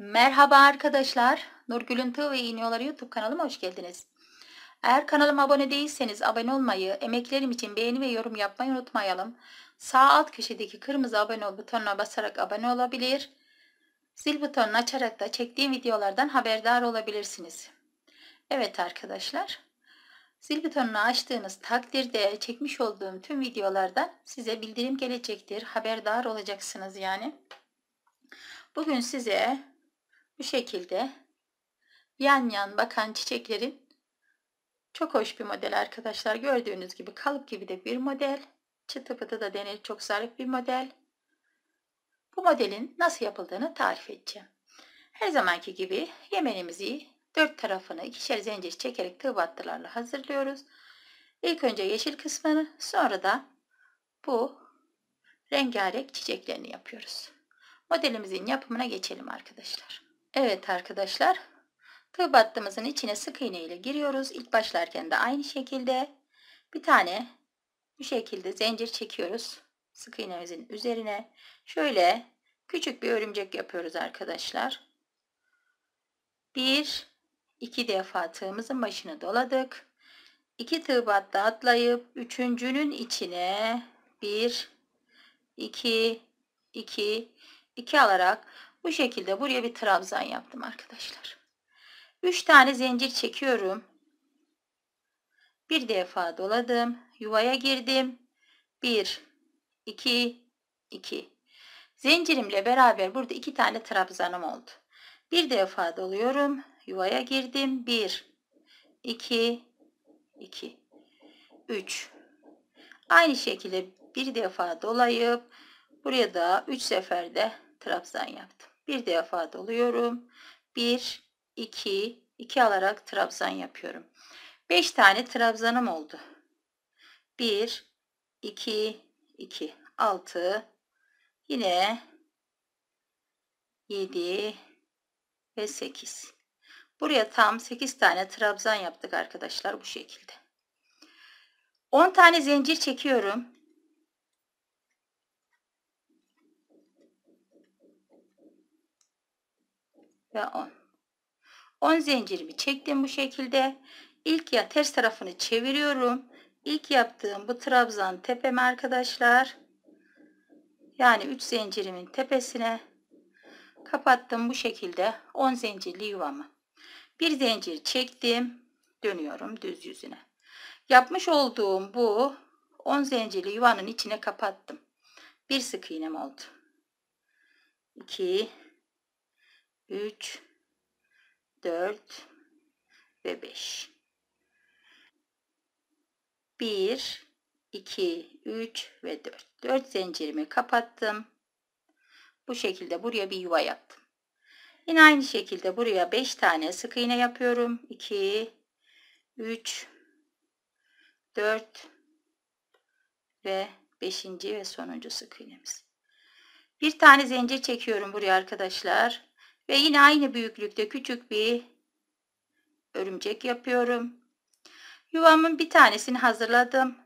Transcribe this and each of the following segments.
Merhaba arkadaşlar. Nurgül'ün Tığ ve İğniyorları YouTube kanalıma hoş geldiniz. Eğer kanalıma abone değilseniz abone olmayı, emeklerim için beğeni ve yorum yapmayı unutmayalım. Sağ alt köşedeki kırmızı abone ol butonuna basarak abone olabilir. Zil butonunu açarak da çektiğim videolardan haberdar olabilirsiniz. Evet arkadaşlar. Zil butonunu açtığınız takdirde çekmiş olduğum tüm videolardan size bildirim gelecektir. Haberdar olacaksınız yani. Bugün size bu şekilde yan yan bakan çiçeklerin çok hoş bir model arkadaşlar. Gördüğünüz gibi kalıp gibi de bir model. Çıtı pıtı da denir çok zarif bir model. Bu modelin nasıl yapıldığını tarif edeceğim. Her zamanki gibi yemenimizi dört tarafını ikişer zincir çekerek tığ battılarla hazırlıyoruz. İlk önce yeşil kısmını sonra da bu rengarenk çiçeklerini yapıyoruz. Modelimizin yapımına geçelim arkadaşlar. Evet arkadaşlar tığ battığımızın içine sık iğne ile giriyoruz. İlk başlarken de aynı şekilde bir tane bu şekilde zincir çekiyoruz. Sık iğnemizin üzerine şöyle küçük bir örümcek yapıyoruz arkadaşlar. Bir, iki defa tığımızın başını doladık. 2 tığ battı atlayıp üçüncünün içine bir, iki, iki, iki alarak bu şekilde buraya bir trabzan yaptım arkadaşlar. 3 tane zincir çekiyorum. Bir defa doladım. Yuvaya girdim. 1 2 2 Zincirimle beraber burada iki tane trabzanım oldu. Bir defa doluyorum. Yuvaya girdim. 1 2 2 3 Aynı şekilde bir defa dolayıp buraya da 3 seferde trabzan yaptım. Bir de defa doluyorum. 1, 2, 2 alarak trabzan yapıyorum. 5 tane trabzanım oldu. 1, 2, 2, 6, yine 7 ve 8. Buraya tam 8 tane trabzan yaptık arkadaşlar bu şekilde. 10 tane zincir çekiyorum. ve 10. 10 zincirimi çektim bu şekilde. İlk ya ters tarafını çeviriyorum. İlk yaptığım bu trabzan tepem arkadaşlar. Yani 3 zincirimin tepesine kapattım bu şekilde 10 zincirli yuvamı. Bir zincir çektim. Dönüyorum düz yüzüne. Yapmış olduğum bu 10 zincirli yuvanın içine kapattım. Bir sık iğnem oldu. 2 3, 4 ve 5. 1, 2, 3 ve 4. 4 zincirimi kapattım. Bu şekilde buraya bir yuva yaptım. Yine aynı şekilde buraya 5 tane sık iğne yapıyorum. 2, 3, 4 ve 5. ve sonuncu sık iğnemiz. Bir tane zincir çekiyorum buraya arkadaşlar. Ve yine aynı büyüklükte küçük bir örümcek yapıyorum. Yuvamın bir tanesini hazırladım.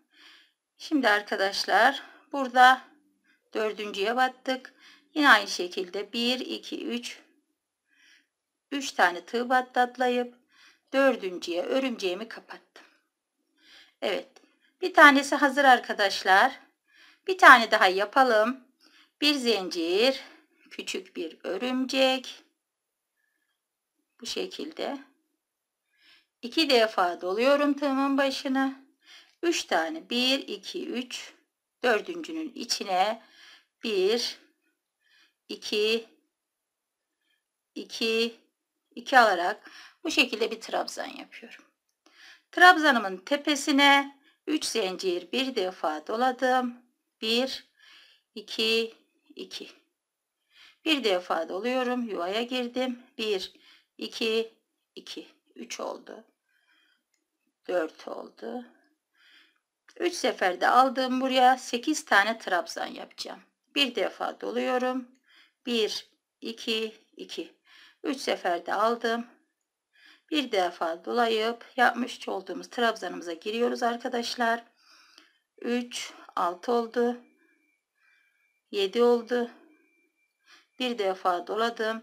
Şimdi arkadaşlar burada dördüncüye battık. Yine aynı şekilde 1, 2, 3, 3 tane tığ battı dördüncüye örümceğimi kapattım. Evet bir tanesi hazır arkadaşlar. Bir tane daha yapalım. Bir zincir, küçük bir örümcek, bu şekilde iki defa doluyorum tığımın başına 3 tane 1 2 3 dördüncünün içine 1 2 2 2 alarak bu şekilde bir trabzan yapıyorum trabzanımın tepesine 3 zincir bir defa doladım 1 2 2 bir defa doluyorum yuvaya girdim 1 2, 2, 3 oldu. 4 oldu. 3 seferde aldım buraya 8 tane trabzan yapacağım. Bir defa doluyorum. 1, 2, 2. 3 seferde aldım. Bir defa dolayıp yapmış olduğumuz trabzanımıza giriyoruz arkadaşlar. 3, 6 oldu. 7 oldu. Bir defa doladım.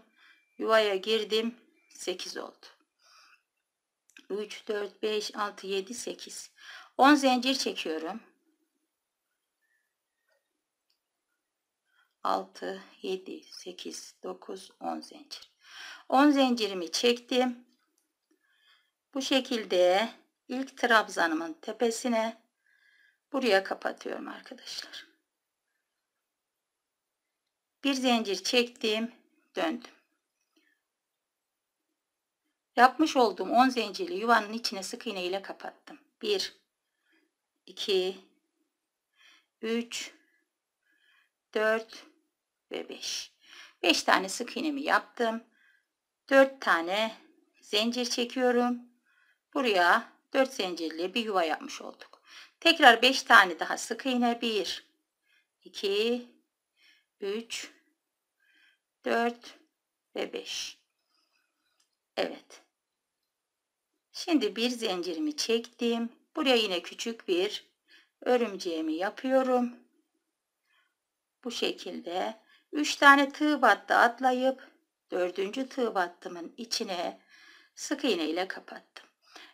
Yuvaya girdim. 8 oldu. 3, 4, 5, 6, 7, 8. 10 zincir çekiyorum. 6, 7, 8, 9, 10 zincir. 10 zincirimi çektim. Bu şekilde ilk trabzanımın tepesine buraya kapatıyorum arkadaşlar. Bir zincir çektim, döndüm. Yapmış olduğum 10 zincirli yuvanın içine sık iğne ile kapattım. 1 2 3 4 ve 5. 5 tane sık iğnemi yaptım. 4 tane zincir çekiyorum. Buraya 4 zincirli bir yuva yapmış olduk. Tekrar 5 tane daha sık iğne. 1 2 3 4 ve 5. Evet. Şimdi bir zincirimi çektim. Buraya yine küçük bir örümceğimi yapıyorum. Bu şekilde 3 tane tığ battı atlayıp 4. tığ battımın içine sık iğne ile kapattım.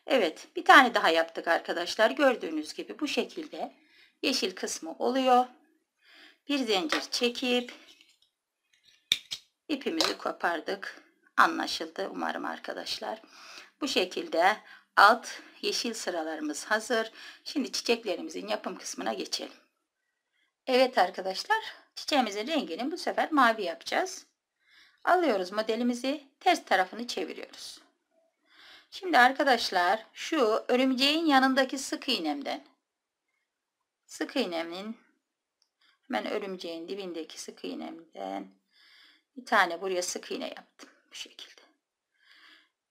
Evet bir tane daha yaptık arkadaşlar. Gördüğünüz gibi bu şekilde yeşil kısmı oluyor. Bir zincir çekip ipimizi kopardık anlaşıldı umarım arkadaşlar. Bu şekilde alt yeşil sıralarımız hazır. Şimdi çiçeklerimizin yapım kısmına geçelim. Evet arkadaşlar çiçeğimizin rengini bu sefer mavi yapacağız. Alıyoruz modelimizi ters tarafını çeviriyoruz. Şimdi arkadaşlar şu örümceğin yanındaki sık iğnemden sık iğnemin hemen örümceğin dibindeki sık iğnemden bir tane buraya sık iğne yaptım bu şekilde.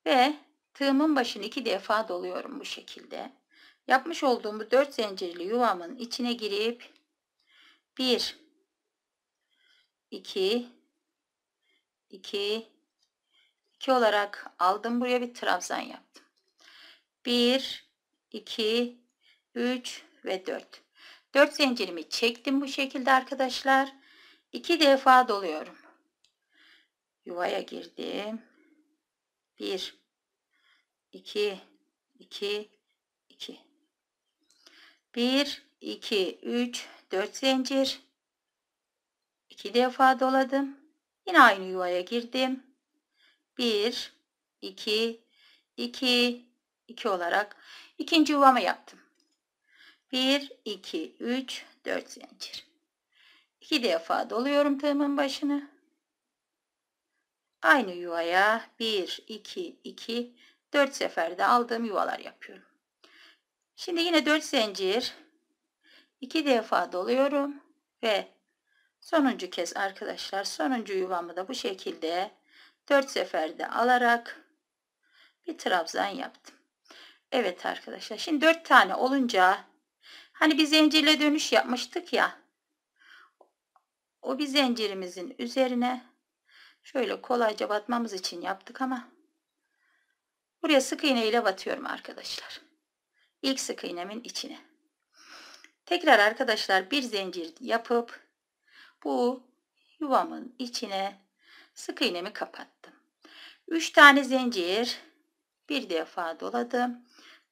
Ve tığımın başını iki defa doluyorum bu şekilde. Yapmış olduğum bu dört zincirli yuvamın içine girip bir iki iki iki olarak aldım. Buraya bir trabzan yaptım. Bir iki üç ve dört. Dört zincirimi çektim bu şekilde arkadaşlar. İki defa doluyorum yuvaya girdim. 1 2 2 2 1 2 3 4 zincir 2 defa doladım. Yine aynı yuvaya girdim. 1 2 2 2 olarak ikinci yuvamı yaptım. 1 2 3 4 zincir. 2 defa doluyorum tığımın başını. Aynı yuvaya 1, 2, 2, 4 seferde aldığım yuvalar yapıyorum. Şimdi yine 4 zincir 2 defa doluyorum ve sonuncu kez arkadaşlar sonuncu yuvamı da bu şekilde 4 seferde alarak bir trabzan yaptım. Evet arkadaşlar şimdi 4 tane olunca hani bir zincirle dönüş yapmıştık ya o bir zincirimizin üzerine Şöyle kolayca batmamız için yaptık ama buraya sık iğne ile batıyorum arkadaşlar. İlk sık iğnemin içine. Tekrar arkadaşlar bir zincir yapıp bu yuvamın içine sık iğnemi kapattım. 3 tane zincir bir defa doladım.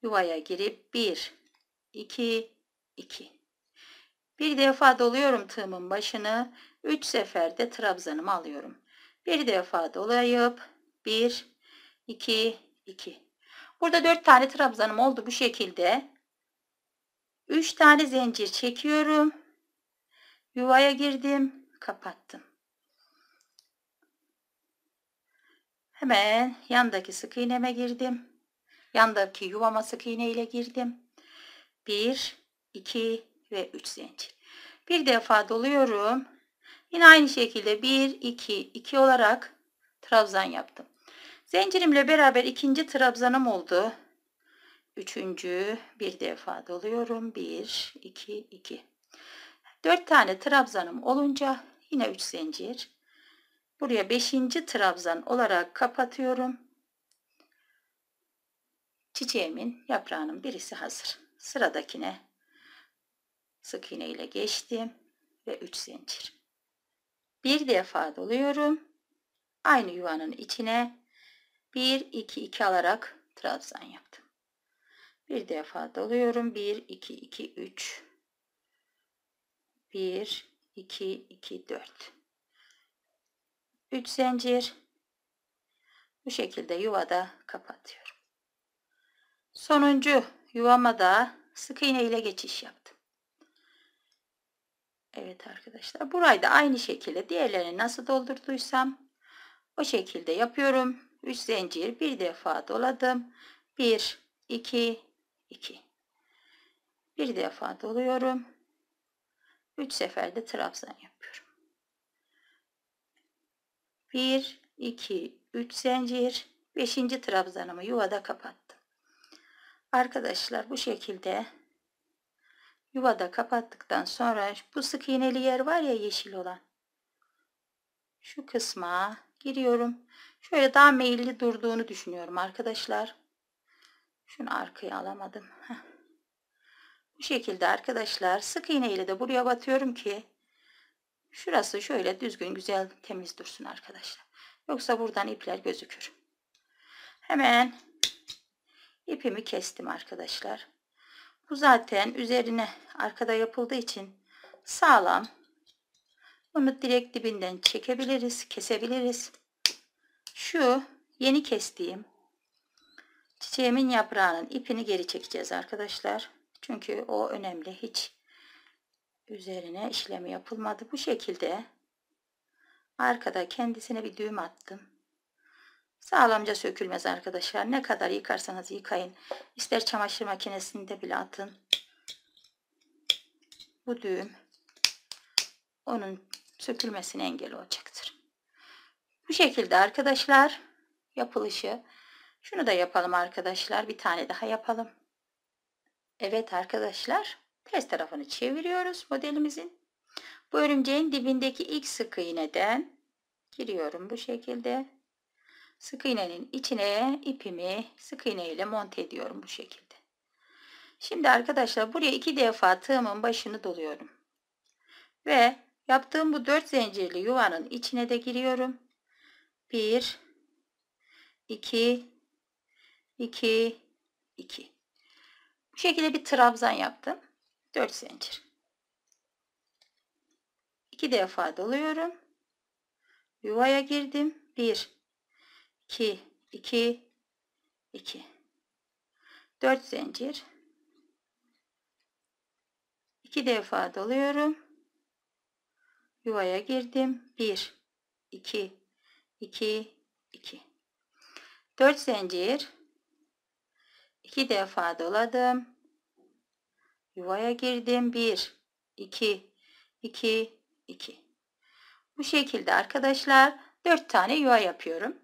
Yuvaya girip 1 2 2 bir defa doluyorum tığımın başını. 3 seferde trabzanımı alıyorum. Bir defa dolayıp 1, 2, 2. Burada 4 tane trabzanım oldu bu şekilde. 3 tane zincir çekiyorum. Yuvaya girdim. Kapattım. Hemen yandaki sık iğneme girdim. Yandaki yuvama sık iğne ile girdim. 1, 2 ve 3 zincir. Bir defa doluyorum. Yine aynı şekilde 1, 2, 2 olarak trabzan yaptım. Zincirimle beraber ikinci trabzanım oldu. Üçüncü bir defa doluyorum. 1, 2, 2. 4 tane trabzanım olunca yine 3 zincir. Buraya 5. trabzan olarak kapatıyorum. Çiçeğimin yaprağının birisi hazır. Sıradakine sık iğne ile geçtim ve 3 zincir. Bir defa doluyorum. Aynı yuvanın içine 1, 2, 2 alarak trabzan yaptım. Bir defa doluyorum. 1, 2, 2, 3. 1, 2, 2, 4. 3 zincir. Bu şekilde yuvada kapatıyorum. Sonuncu yuvama da sık iğne ile geçiş yaptım. Evet arkadaşlar burayı da aynı şekilde diğerlerini nasıl doldurduysam o şekilde yapıyorum. 3 zincir bir defa doladım. 1 2 2 bir defa doluyorum. 3 seferde trabzan yapıyorum. 1 2 3 zincir 5. trabzanımı yuvada kapattım. Arkadaşlar bu şekilde Yuvada kapattıktan sonra bu sık iğneli yer var ya yeşil olan. Şu kısma giriyorum. Şöyle daha meyilli durduğunu düşünüyorum arkadaşlar. Şunu arkaya alamadım. Bu şekilde arkadaşlar sık iğneyle de buraya batıyorum ki şurası şöyle düzgün güzel temiz dursun arkadaşlar. Yoksa buradan ipler gözükür. Hemen ipimi kestim arkadaşlar. Bu zaten üzerine arkada yapıldığı için sağlam. Bunu direkt dibinden çekebiliriz, kesebiliriz. Şu yeni kestiğim çiçeğimin yaprağının ipini geri çekeceğiz arkadaşlar. Çünkü o önemli. Hiç üzerine işlemi yapılmadı. Bu şekilde arkada kendisine bir düğüm attım. Sağlamca sökülmez arkadaşlar. Ne kadar yıkarsanız yıkayın. İster çamaşır makinesinde bile atın. Bu düğüm onun sökülmesine engel olacaktır. Bu şekilde arkadaşlar yapılışı. Şunu da yapalım arkadaşlar. Bir tane daha yapalım. Evet arkadaşlar. Ters tarafını çeviriyoruz modelimizin. Bu örümceğin dibindeki ilk sık iğneden giriyorum bu şekilde. Sık iğnenin içine ipimi sık iğne ile monte ediyorum bu şekilde. Şimdi arkadaşlar buraya iki defa tığımın başını doluyorum. Ve yaptığım bu dört zincirli yuvanın içine de giriyorum. Bir, iki, iki, iki. Bu şekilde bir trabzan yaptım. Dört zincir. İki defa doluyorum. Yuvaya girdim. 1 2 2 2 4 zincir 2 defa doluyorum yuvaya girdim 1 2 2 2 4 zincir 2 defa doladım yuvaya girdim 1 2 2 2 bu şekilde arkadaşlar 4 tane yuva yapıyorum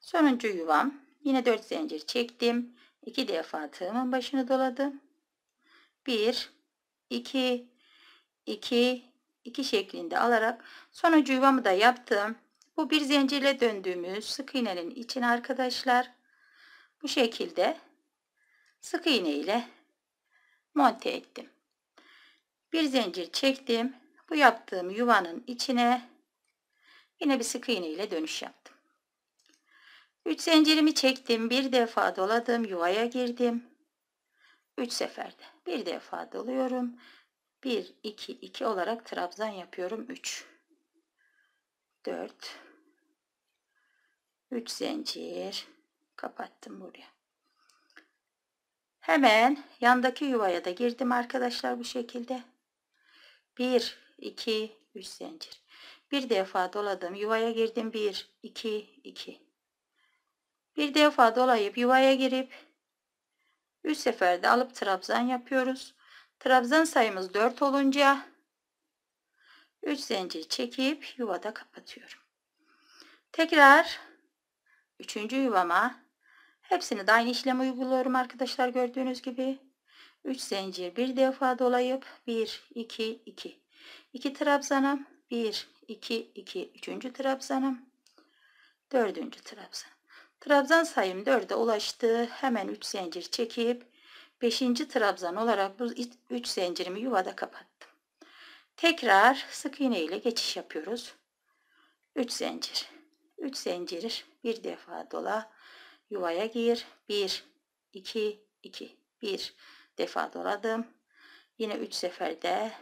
Sonuncu yuvam. Yine 4 zincir çektim. 2 defa tığımın başını doladım. 1 2 2 2 şeklinde alarak sonuncu yuvamı da yaptım. Bu bir zincirle döndüğümüz sık iğnenin için arkadaşlar bu şekilde sık iğne ile monte ettim. Bir zincir çektim. Bu yaptığım yuvanın içine yine bir sık iğne ile dönüş yaptım. 3 zincirimi çektim. Bir defa doladım. Yuvaya girdim. 3 seferde. Bir defa doluyorum. 1, 2, 2 olarak trabzan yapıyorum. 3, 4, 3 zincir. Kapattım buraya. Hemen yandaki yuvaya da girdim arkadaşlar bu şekilde. 1, 2, 3 zincir. Bir defa doladım. Yuvaya girdim. 1, 2, 2. Bir defa dolayıp yuvaya girip üst seferde alıp trabzan yapıyoruz. Trabzan sayımız 4 olunca 3 zincir çekip yuvada kapatıyorum. Tekrar 3. yuvama hepsini de aynı işlemi uyguluyorum arkadaşlar gördüğünüz gibi. 3 zincir bir defa dolayıp 1 2 2 2 trabzanım 1 2 2 3. trabzanım 4. trabzanım Trabzan sayım 4'e ulaştı. Hemen 3 zincir çekip 5. trabzan olarak bu 3 zincirimi yuvada kapattım. Tekrar sık iğne ile geçiş yapıyoruz. 3 zincir. 3 zincir bir defa dola yuvaya gir. 1 2 2 1 defa doladım. Yine 3 seferde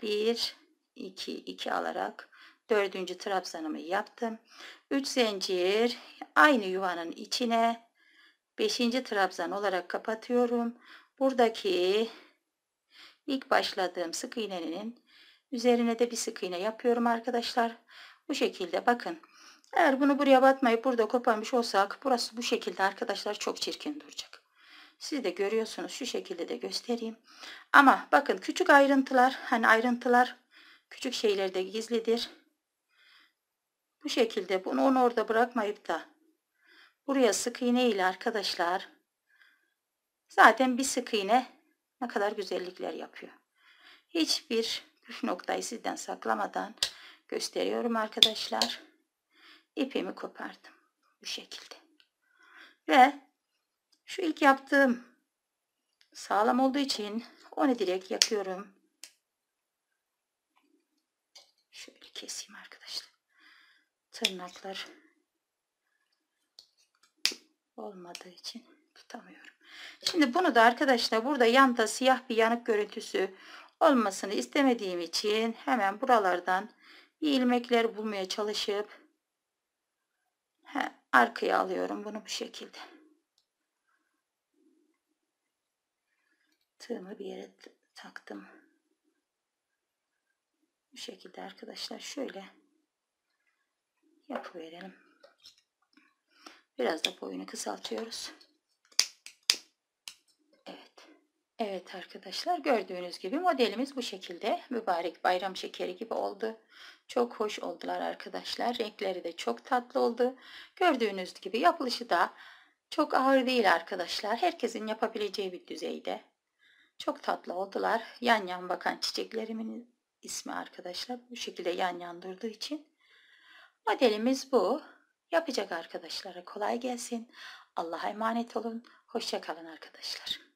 1 2 2 alarak dördüncü trabzanımı yaptım 3 zincir aynı yuvanın içine 5. trabzan olarak kapatıyorum buradaki ilk başladığım sık iğnenin üzerine de bir sık iğne yapıyorum arkadaşlar bu şekilde bakın eğer bunu buraya batmayıp burada koparmış olsak burası bu şekilde arkadaşlar çok çirkin duracak siz de görüyorsunuz şu şekilde de göstereyim ama bakın küçük ayrıntılar hani ayrıntılar küçük şeylerde gizlidir bu şekilde bunu onu orada bırakmayıp da buraya sık iğne ile arkadaşlar zaten bir sık iğne ne kadar güzellikler yapıyor. Hiçbir püf noktayı sizden saklamadan gösteriyorum arkadaşlar. İpimi kopardım bu şekilde. Ve şu ilk yaptığım sağlam olduğu için onu direkt yapıyorum. Şöyle keseyim arkadaşlar tırnaklar olmadığı için tutamıyorum. Şimdi bunu da arkadaşlar burada yanda siyah bir yanık görüntüsü olmasını istemediğim için hemen buralardan bir ilmekler bulmaya çalışıp he, arkaya alıyorum bunu bu şekilde. Tığımı bir yere taktım. Bu şekilde arkadaşlar şöyle yapıverelim. Biraz da boyunu kısaltıyoruz. Evet. Evet arkadaşlar gördüğünüz gibi modelimiz bu şekilde. Mübarek bayram şekeri gibi oldu. Çok hoş oldular arkadaşlar. Renkleri de çok tatlı oldu. Gördüğünüz gibi yapılışı da çok ağır değil arkadaşlar. Herkesin yapabileceği bir düzeyde. Çok tatlı oldular. Yan yan bakan çiçeklerimin ismi arkadaşlar. Bu şekilde yan yan durduğu için Modelimiz bu. Yapacak arkadaşlara kolay gelsin. Allah'a emanet olun. Hoşçakalın arkadaşlar.